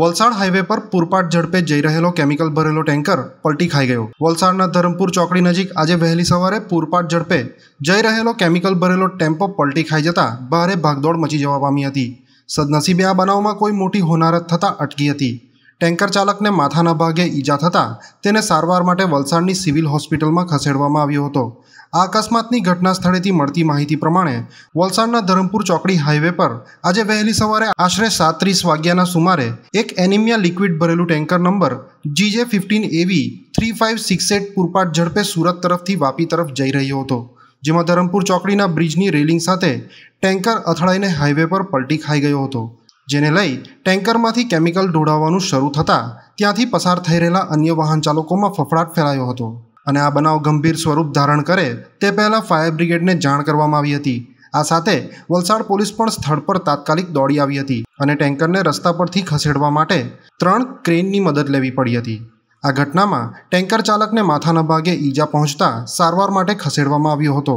Valsad highway પર પૂરપાટ ઝડપે જઈ રહેલો કેમિકલ ભરેલો ટેન્કર પલટી ખાઈ ગયો વલસાડના ધરમપુર ચોકડી નજીક આજે વહેલી સવારે પૂરપાટ ઝડપે જઈ રહેલો કેમિકલ ભરેલો ટેમ્પો પલટી ખાઈ જતા ભારે ભાગદોડ મચી જવા પામી હતી સદનસીબે આ બનાવમાં કોઈ મોટી હોનારત થતાં અટકી હતી ટેન્કર ચાલકને માથાના ભાગે ઈજા થતાં તેને સારવાર માટે વલસાડની સિવિલ હોસ્પિટલમાં ખસેડવામાં આવ્યો હતો આ અકસ્માતની ઘટના સ્થળેથી મળતી માહિતી પ્રમાણે વલસાડના ધરમપુર ચોકડી હાઈવે પર આજે વહેલી સવારે આશરે સાત્રીસ વાગ્યાના સુમારે એક એનિમિયા લિક્વિડ ભરેલું tanker number GJ fifteen AV three five six eight પૂરપાટ ઝડપે સુરત તરફથી વાપી તરફ જઈ રહ્યો હતો જેમાં ધરમપુર ચોકડીના બ્રિજની રેલિંગ સાથે ટેન્કર અથડાઈને હાઈવે પર પલટી ખાઈ ગયો હતો જેને લઈ ટેન્કરમાંથી કેમિકલ ઢોળાવવાનું શરૂ થતાં ત્યાંથી પસાર થઈ રહેલા અન્ય વાહન ચાલકોમાં ફફડાટ ફેલાયો હતો અને આ બનાવ ગંભીર સ્વરૂપ ધારણ કરે તે પહેલાં ફાયર બ્રિગેડને જાણ કરવામાં આવી હતી આ સાથે વલસાડ પોલીસ પણ સ્થળ પર તાત્કાલિક દોડી આવી હતી અને ટેન્કરને રસ્તા પરથી ખસેડવા માટે ત્રણ ક્રેનની મદદ લેવી પડી હતી આ ઘટનામાં ટેન્કર ચાલકને માથાના ભાગે ઈજા પહોંચતા સારવાર માટે ખસેડવામાં આવ્યો હતો